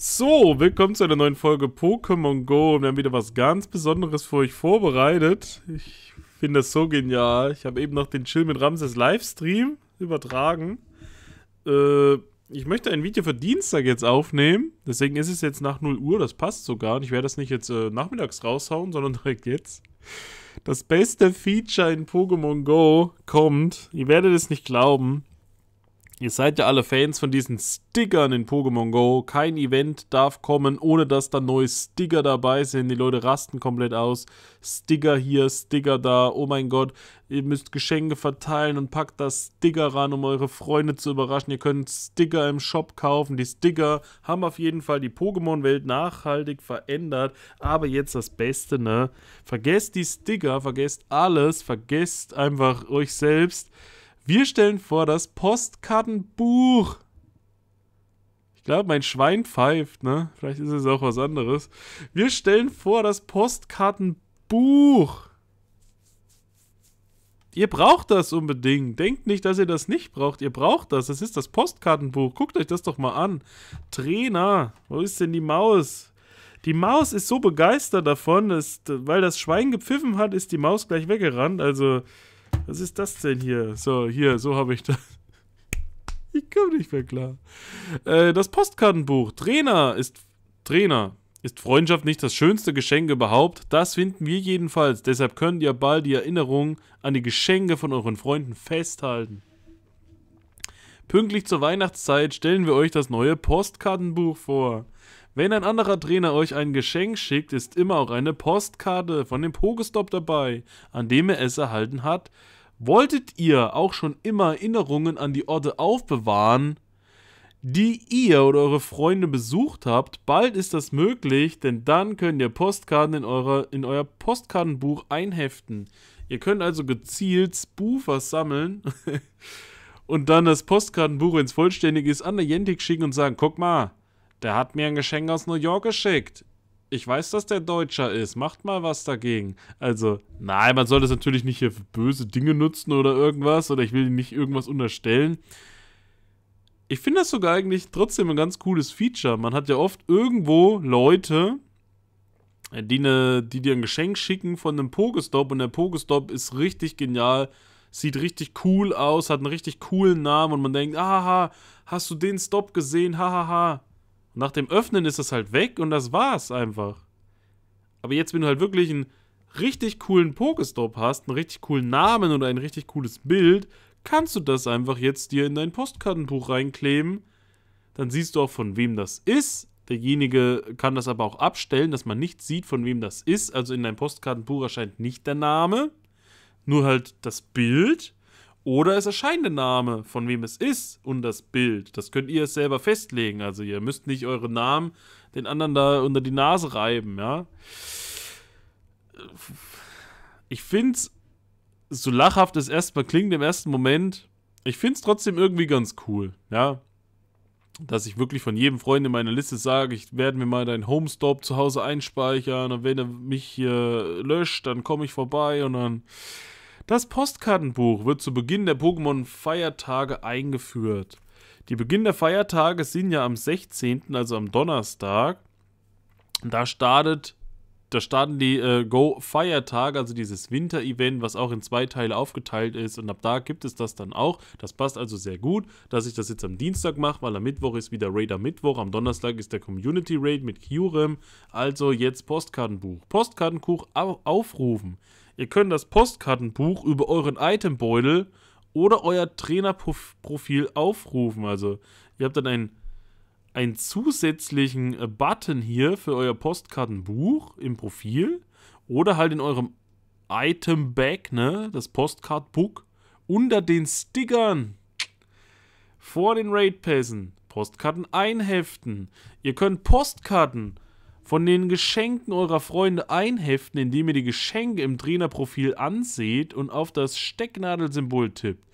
So, willkommen zu einer neuen Folge Pokémon Go wir haben wieder was ganz Besonderes für euch vorbereitet. Ich finde das so genial. Ich habe eben noch den Chill mit Ramses Livestream übertragen. Äh, ich möchte ein Video für Dienstag jetzt aufnehmen, deswegen ist es jetzt nach 0 Uhr, das passt sogar. Und ich werde das nicht jetzt äh, nachmittags raushauen, sondern direkt jetzt. Das beste Feature in Pokémon Go kommt. Ihr werdet es nicht glauben. Ihr seid ja alle Fans von diesen Stickern in Pokémon Go. Kein Event darf kommen, ohne dass da neue Sticker dabei sind. Die Leute rasten komplett aus. Sticker hier, Sticker da. Oh mein Gott, ihr müsst Geschenke verteilen und packt da Sticker ran, um eure Freunde zu überraschen. Ihr könnt Sticker im Shop kaufen. Die Sticker haben auf jeden Fall die Pokémon-Welt nachhaltig verändert. Aber jetzt das Beste, ne? Vergesst die Sticker, vergesst alles, vergesst einfach euch selbst. Wir stellen vor das Postkartenbuch. Ich glaube, mein Schwein pfeift, ne? Vielleicht ist es auch was anderes. Wir stellen vor das Postkartenbuch. Ihr braucht das unbedingt. Denkt nicht, dass ihr das nicht braucht. Ihr braucht das. Das ist das Postkartenbuch. Guckt euch das doch mal an. Trainer, wo ist denn die Maus? Die Maus ist so begeistert davon, dass, weil das Schwein gepfiffen hat, ist die Maus gleich weggerannt. Also, was ist das denn hier? So, hier, so habe ich das. Ich komme nicht mehr klar. Äh, das Postkartenbuch. Trainer ist. Trainer. Ist Freundschaft nicht das schönste Geschenk überhaupt? Das finden wir jedenfalls. Deshalb könnt ihr bald die Erinnerung an die Geschenke von euren Freunden festhalten. Pünktlich zur Weihnachtszeit stellen wir euch das neue Postkartenbuch vor. Wenn ein anderer Trainer euch ein Geschenk schickt, ist immer auch eine Postkarte von dem Pokestop dabei, an dem er es erhalten hat. Wolltet ihr auch schon immer Erinnerungen an die Orte aufbewahren, die ihr oder eure Freunde besucht habt? Bald ist das möglich, denn dann könnt ihr Postkarten in, eure, in euer Postkartenbuch einheften. Ihr könnt also gezielt Spoofers sammeln und dann das Postkartenbuch, ins Vollständige ist, an der Jentik schicken und sagen, guck mal, der hat mir ein Geschenk aus New York geschickt ich weiß, dass der Deutscher ist, macht mal was dagegen. Also, nein, man soll das natürlich nicht hier für böse Dinge nutzen oder irgendwas, oder ich will ihm nicht irgendwas unterstellen. Ich finde das sogar eigentlich trotzdem ein ganz cooles Feature. Man hat ja oft irgendwo Leute, die, ne, die dir ein Geschenk schicken von einem Pokestop und der Pokestop ist richtig genial, sieht richtig cool aus, hat einen richtig coolen Namen und man denkt, aha, hast du den Stop gesehen, hahaha. Nach dem Öffnen ist es halt weg und das war's einfach. Aber jetzt, wenn du halt wirklich einen richtig coolen Pokestop hast, einen richtig coolen Namen oder ein richtig cooles Bild, kannst du das einfach jetzt dir in dein Postkartenbuch reinkleben. Dann siehst du auch, von wem das ist. Derjenige kann das aber auch abstellen, dass man nicht sieht, von wem das ist. Also in deinem Postkartenbuch erscheint nicht der Name, nur halt das Bild. Oder es erscheint der Name, von wem es ist und das Bild. Das könnt ihr selber festlegen. Also ihr müsst nicht euren Namen den anderen da unter die Nase reiben, ja. Ich find's, so lachhaft es erstmal klingt im ersten Moment, ich find's trotzdem irgendwie ganz cool, ja. Dass ich wirklich von jedem Freund in meiner Liste sage, ich werde mir mal deinen Homestop zu Hause einspeichern und wenn er mich hier löscht, dann komme ich vorbei und dann das Postkartenbuch wird zu Beginn der Pokémon-Feiertage eingeführt. Die Beginn der Feiertage sind ja am 16., also am Donnerstag. Da startet, da starten die äh, Go-Feiertage, also dieses Winter-Event, was auch in zwei Teile aufgeteilt ist. Und ab da gibt es das dann auch. Das passt also sehr gut, dass ich das jetzt am Dienstag mache, weil am Mittwoch ist wieder Raider Mittwoch. Am Donnerstag ist der Community Raid mit Kyurem. Also jetzt Postkartenbuch. Postkartenbuch aufrufen. Ihr könnt das Postkartenbuch über euren Itembeutel oder euer Trainerprofil aufrufen. Also ihr habt dann einen, einen zusätzlichen äh, Button hier für euer Postkartenbuch im Profil oder halt in eurem Item Bag, ne, das postcard unter den Stickern vor den Raidpässen. Postkarten einheften. Ihr könnt Postkarten von den Geschenken eurer Freunde einheften, indem ihr die Geschenke im Trainerprofil anseht und auf das Stecknadelsymbol tippt.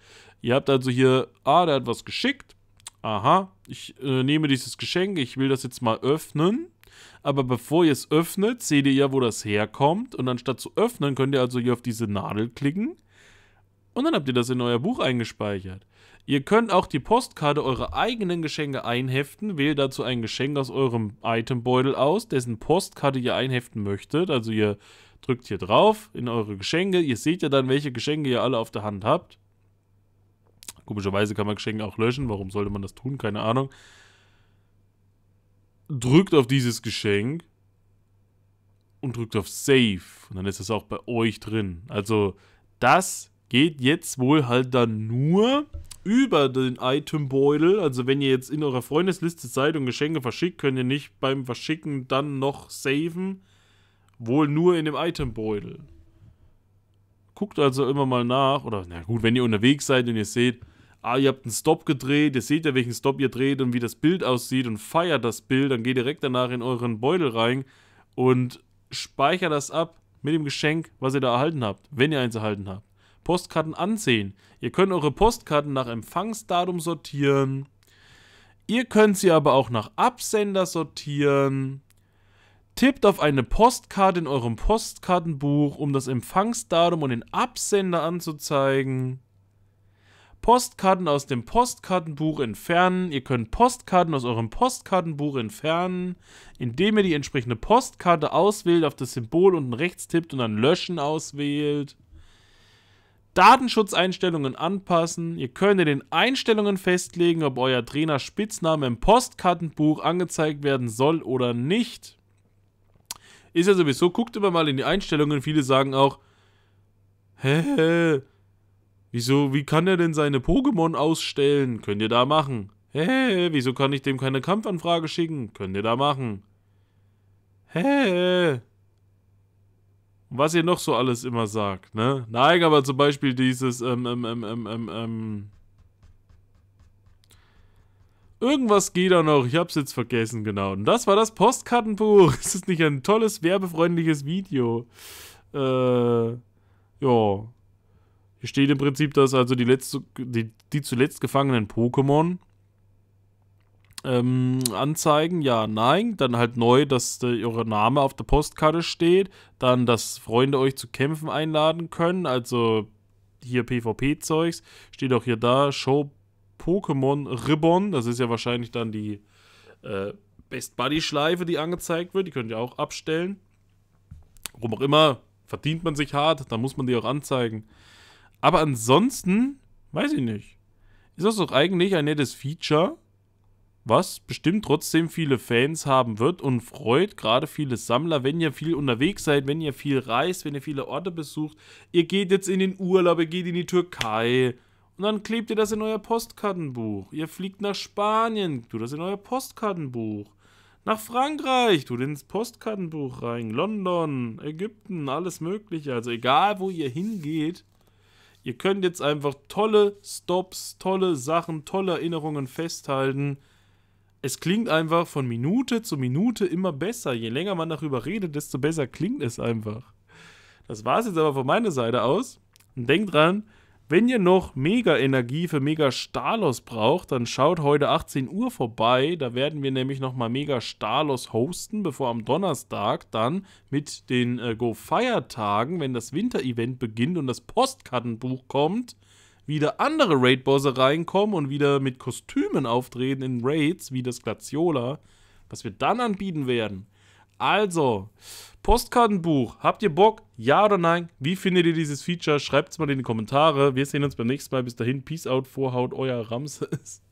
Ihr habt also hier, ah, der hat was geschickt. Aha, ich äh, nehme dieses Geschenk, ich will das jetzt mal öffnen. Aber bevor ihr es öffnet, seht ihr ja, wo das herkommt. Und anstatt zu öffnen, könnt ihr also hier auf diese Nadel klicken. Und dann habt ihr das in euer Buch eingespeichert. Ihr könnt auch die Postkarte eurer eigenen Geschenke einheften. Wählt dazu ein Geschenk aus eurem Itembeutel aus, dessen Postkarte ihr einheften möchtet. Also ihr drückt hier drauf in eure Geschenke. Ihr seht ja dann, welche Geschenke ihr alle auf der Hand habt. Komischerweise kann man Geschenke auch löschen. Warum sollte man das tun? Keine Ahnung. Drückt auf dieses Geschenk und drückt auf Save. Und dann ist es auch bei euch drin. Also das geht jetzt wohl halt dann nur, über den Itembeutel, also wenn ihr jetzt in eurer Freundesliste seid und Geschenke verschickt, könnt ihr nicht beim Verschicken dann noch saven. Wohl nur in dem Itembeutel. Guckt also immer mal nach, oder na gut, wenn ihr unterwegs seid und ihr seht, ah, ihr habt einen Stop gedreht, ihr seht ja, welchen Stop ihr dreht und wie das Bild aussieht und feiert das Bild, dann geht direkt danach in euren Beutel rein und speichert das ab mit dem Geschenk, was ihr da erhalten habt, wenn ihr eins erhalten habt. Postkarten ansehen. Ihr könnt eure Postkarten nach Empfangsdatum sortieren. Ihr könnt sie aber auch nach Absender sortieren. Tippt auf eine Postkarte in eurem Postkartenbuch, um das Empfangsdatum und den Absender anzuzeigen. Postkarten aus dem Postkartenbuch entfernen. Ihr könnt Postkarten aus eurem Postkartenbuch entfernen, indem ihr die entsprechende Postkarte auswählt, auf das Symbol unten rechts tippt und dann Löschen auswählt. Datenschutzeinstellungen anpassen. Ihr könnt in den Einstellungen festlegen, ob euer Trainer Spitzname im Postkartenbuch angezeigt werden soll oder nicht. Ist ja sowieso, guckt immer mal in die Einstellungen. Viele sagen auch, hä, hä wieso, wie kann er denn seine Pokémon ausstellen? Könnt ihr da machen. Hä, hä wieso kann ich dem keine Kampfanfrage schicken? Könnt ihr da machen. Hä, hä und was ihr noch so alles immer sagt, ne? Nein, aber zum Beispiel dieses, ähm, ähm, ähm, ähm, ähm, ähm, Irgendwas geht da noch, ich hab's jetzt vergessen, genau. Und das war das Postkartenbuch. Ist das nicht ein tolles, werbefreundliches Video? Äh, ja. Hier steht im Prinzip, dass also die, letzte, die, die zuletzt gefangenen Pokémon ähm, anzeigen? Ja, nein. Dann halt neu, dass eure Name auf der Postkarte steht. Dann, dass Freunde euch zu Kämpfen einladen können. Also hier PvP-Zeugs. Steht auch hier da. Show Pokémon Ribbon. Das ist ja wahrscheinlich dann die äh, Best Buddy-Schleife, die angezeigt wird. Die könnt ihr auch abstellen. Warum auch immer. Verdient man sich hart, dann muss man die auch anzeigen. Aber ansonsten, weiß ich nicht. Ist das doch eigentlich ein nettes Feature? was bestimmt trotzdem viele Fans haben wird und freut gerade viele Sammler, wenn ihr viel unterwegs seid, wenn ihr viel reist, wenn ihr viele Orte besucht. Ihr geht jetzt in den Urlaub, ihr geht in die Türkei und dann klebt ihr das in euer Postkartenbuch. Ihr fliegt nach Spanien, tut das in euer Postkartenbuch. Nach Frankreich, tut ins Postkartenbuch rein. London, Ägypten, alles Mögliche. Also egal, wo ihr hingeht, ihr könnt jetzt einfach tolle Stops, tolle Sachen, tolle Erinnerungen festhalten es klingt einfach von Minute zu Minute immer besser. Je länger man darüber redet, desto besser klingt es einfach. Das war es jetzt aber von meiner Seite aus. Und denkt dran, wenn ihr noch mega Energie für mega Stalos braucht, dann schaut heute 18 Uhr vorbei. Da werden wir nämlich nochmal mega Stalos hosten, bevor am Donnerstag dann mit den äh, Go-Feiertagen, wenn das Winter-Event beginnt und das Postkartenbuch kommt, wieder andere Raid-Bosse reinkommen und wieder mit Kostümen auftreten in Raids, wie das Glaciola, was wir dann anbieten werden. Also, Postkartenbuch, habt ihr Bock? Ja oder nein? Wie findet ihr dieses Feature? Schreibt es mal in die Kommentare. Wir sehen uns beim nächsten Mal. Bis dahin, Peace out, Vorhaut, euer Ramses.